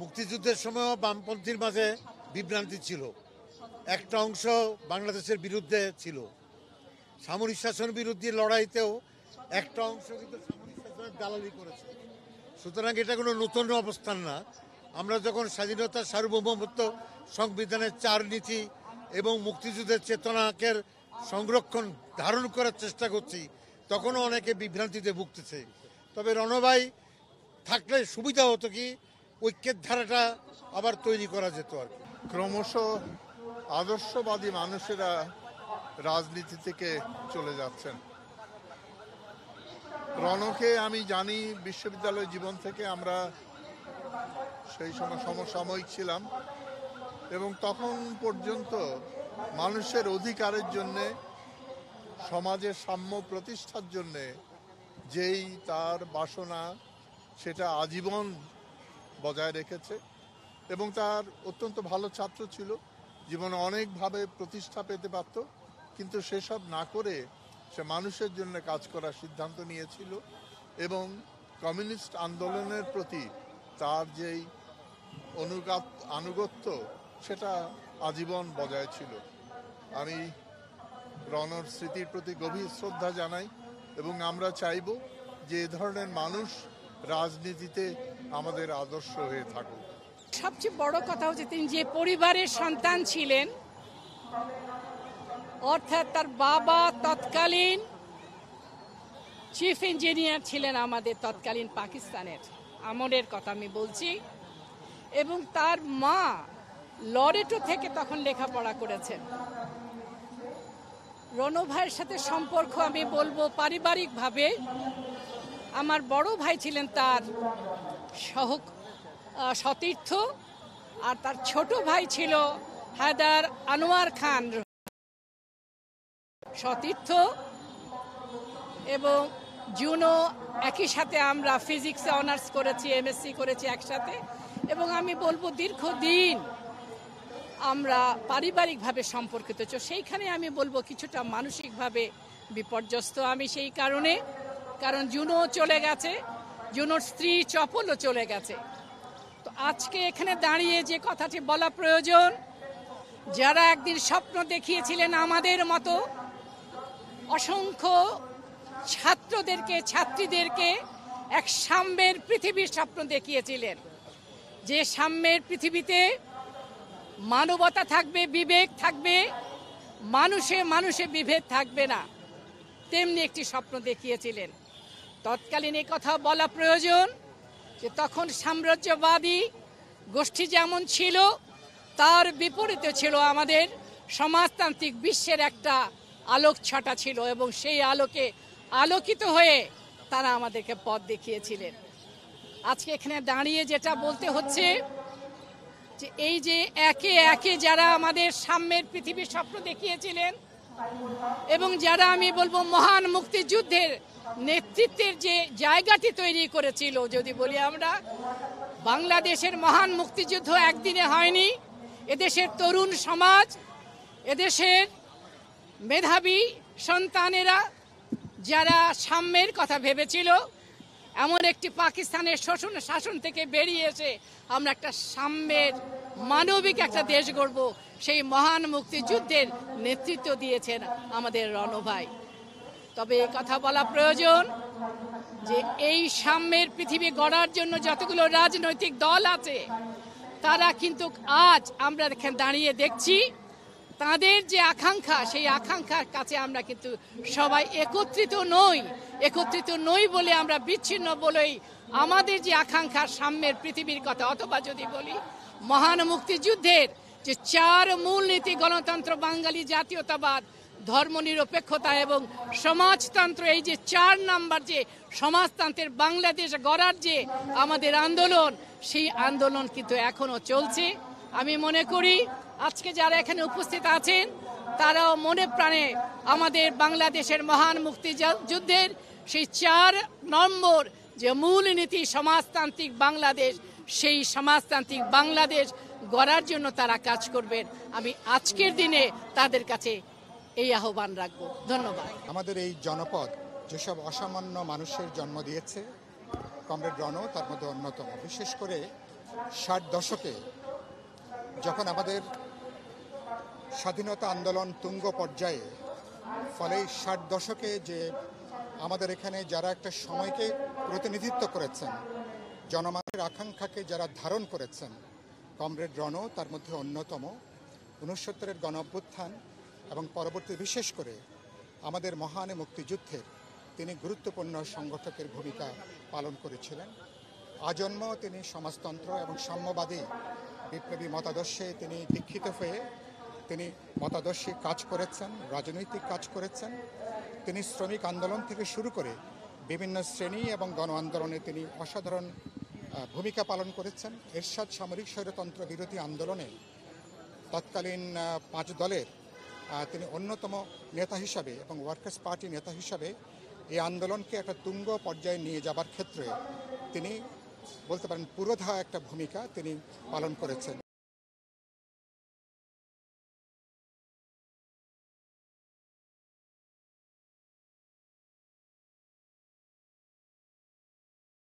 মুক্তিযুদ্ধের সময়ও বামপন্থীর মাঝে বিভ্রান্তি ছিল একটা অংশ বাংলাদেশের বিরুদ্ধে ছিল সামরিক শাসন বিরুদ্ধে লড়াইতেও একটা অংশ কিন্তু সামরিক শাসনের দালালি করেছে সুতরাং এটা কোনো নতুন অবস্থান না আমরা যখন স্বাধীনতার সার্বভৌমত্ব সংবিধানের চার নীতি এবং মুক্তিযুদ্ধের চেতনাকে সংরক্ষণ ধারণ করার চেষ্টা করছি তখনও অনেকে বিভ্রান্তিতে ভুগতেছে তবে রণবাই থাকলে সুবিধা হতো কি ঐক্যের ধারাটা আবার তৈরি করা যেত আর কি ক্রমশ আদর্শবাদী মানুষেরা রাজনীতি থেকে চলে যাচ্ছেন রণকে আমি জানি বিশ্ববিদ্যালয় জীবন থেকে আমরা সেই সময় সমসাময়িক ছিলাম এবং তখন পর্যন্ত মানুষের অধিকারের জন্যে সমাজের সাম্য প্রতিষ্ঠার জন্যে যেই তার বাসনা সেটা আজীবন বজায় রেখেছে এবং তার অত্যন্ত ভালো ছাত্র ছিল জীবনে অনেকভাবে প্রতিষ্ঠা পেতে পারত কিন্তু সেসব না করে সে মানুষের জন্য কাজ করার সিদ্ধান্ত নিয়েছিল এবং কমিউনিস্ট আন্দোলনের প্রতি তার যেই অনুগাত আনুগত্য সেটা আজীবন বজায় ছিল আমি রনর স্মৃতির প্রতি গভীর শ্রদ্ধা জানাই এবং আমরা চাইব যে এ ধরনের মানুষ রাজনীতিতে আমাদের আদর্শ হয়ে থাকুক সবচেয়ে বড় কথা হচ্ছে তিনি যে পরিবারের সন্তান ছিলেন অর্থাৎ তার বাবা তৎকালীন চিফ ইঞ্জিনিয়ার ছিলেন আমাদের তৎকালীন পাকিস্তানের আমলের কথা আমি বলছি এবং তার মা লরেটো থেকে তখন লেখাপড়া করেছেন রনো ভাইয়ের সাথে সম্পর্ক আমি বলবো পারিবারিকভাবে আমার বড় ভাই ছিলেন তার সহ সতীর্থ আর তার ছোট ভাই ছিল হায়দার আনোয়ার খান সতীর্থ এবং জুনো একই সাথে আমরা ফিজিক্সে অনার্স করেছি এমএসসি করেছি একসাথে এবং আমি বলবো দীর্ঘদিন আমরা পারিবারিকভাবে সম্পর্কিত সেইখানে আমি বলবো কিছুটা মানসিকভাবে বিপর্যস্ত আমি সেই কারণে কারণ জুনো চলে গেছে জুনোর স্ত্রী চপলও চলে গেছে তো আজকে এখানে দাঁড়িয়ে যে কথাটি বলা প্রয়োজন যারা একদিন স্বপ্ন দেখিয়েছিলেন আমাদের মতো অসংখ্য ছাত্রদেরকে ছাত্রীদেরকে এক সাম্যের পৃথিবীর স্বপ্ন দেখিয়েছিলেন যে সাম্যের পৃথিবীতে মানবতা থাকবে বিবেক থাকবে মানুষে মানুষে বিভেদ থাকবে না তেমনি একটি স্বপ্ন দেখিয়েছিলেন তৎকালীন এ কথা বলা প্রয়োজন যে তখন সাম্রাজ্যবাদী গোষ্ঠী যেমন ছিল তার বিপরীতে ছিল আমাদের সমাজতান্ত্রিক বিশ্বের একটা আলোক ছটা ছিল এবং সেই আলোকে আলোকিত হয়ে তারা আমাদেরকে পথ দেখিয়েছিলেন আজকে এখানে দাঁড়িয়ে যেটা বলতে হচ্ছে যে এই যে একে একে যারা আমাদের সাম্যের পৃথিবীর স্বপ্ন দেখিয়েছিলেন এবং যারা আমি বলবো মহান মুক্তিযুদ্ধের নেতৃত্বের যে জায়গাটি তৈরি করেছিল যদি বলি আমরা বাংলাদেশের মহান মুক্তিযুদ্ধ একদিনে হয়নি এদেশের তরুণ সমাজ এদেশের মেধাবী সন্তানেরা যারা সাম্যের কথা ভেবেছিল এমন একটি পাকিস্তানের শোষণ শাসন থেকে বেরিয়ে এসে আমরা একটা সাম্যের মানবিক একটা দেশ গড়ব সেই মহান মুক্তিযুদ্ধের নেতৃত্ব দিয়েছেন আমাদের রণভাই তবে কথা বলা প্রয়োজন যে এই সাম্যের পৃথিবী গড়ার জন্য যতগুলো রাজনৈতিক দল আছে তারা কিন্তু আজ আমরা দাঁড়িয়ে দেখছি তাদের যে আকাঙ্ক্ষা সেই আকাঙ্ক্ষার কাছে আমরা কিন্তু সবাই একত্রিত নই একত্রিত নই বলে আমরা বিচ্ছিন্ন বলেই আমাদের যে আকাঙ্ক্ষা সাম্যের পৃথিবীর কথা অথবা যদি বলি মহান মুক্তিযুদ্ধের যে চার মূলনীতি গণতন্ত্র বাঙালি জাতীয়তাবাদ ধর্মনিরপেক্ষতা এবং সমাজতন্ত্র এই যে চার নাম্বার যে সমাজতন্ত্রের বাংলাদেশ গড়ার যে আমাদের আন্দোলন সেই আন্দোলন কিন্তু এখনও চলছে আমি মনে করি আজকে যারা এখানে উপস্থিত আছেন তারাও মনে প্রাণে আমাদের বাংলাদেশের মহান মুক্তিযুদ্ধের সেই চার নম্বর যে মূল নীতি সমাজতান্ত্রিক বাংলাদেশ সেই সমাজতান্ত্রিক বাংলাদেশ গড়ার জন্য তারা কাজ করবেন আমি আজকের দিনে তাদের কাছে এই আহ্বান রাখবো ধন্যবাদ আমাদের এই জনপদ যেসব অসামান্য মানুষের জন্ম দিয়েছে কমরেড রণ তার মধ্যে অন্যতম বিশেষ করে ষাট দশকে যখন আমাদের স্বাধীনতা আন্দোলন তুঙ্গ পর্যায়ে ফলে ষাট দশকে যে আমাদের এখানে যারা একটা সময়কে প্রতিনিধিত্ব করেছেন জনমানের আকাঙ্ক্ষাকে যারা ধারণ করেছেন কমরেড রণ তার মধ্যে অন্যতম উনসত্তরের গণ অভ্যুত্থান এবং পরবর্তী বিশেষ করে আমাদের মহান মুক্তিযুদ্ধের তিনি গুরুত্বপূর্ণ সংগঠকের ভূমিকা পালন করেছিলেন আজন্ম তিনি সমাজতন্ত্র এবং সাম্যবাদী বিপ্লবী মতাদর্শে তিনি দীক্ষিত হয়ে তিনি মতাদর্শী কাজ করেছেন রাজনৈতিক কাজ করেছেন তিনি শ্রমিক আন্দোলন থেকে শুরু করে বিভিন্ন শ্রেণী এবং গণ আন্দোলনে তিনি অসাধারণ ভূমিকা পালন করেছেন এরশাদ সামরিক স্বৈরতন্ত্র বিরোধী আন্দোলনে তৎকালীন পাঁচ দলের তিনি অন্যতম নেতা হিসাবে এবং ওয়ার্কার্স পার্টি নেতা হিসাবে এই আন্দোলনকে একটা তুঙ্গ পর্যায়ে নিয়ে যাবার ক্ষেত্রে তিনি বলতে পারেন পুরোধা একটা ভূমিকা তিনি পালন করেছেন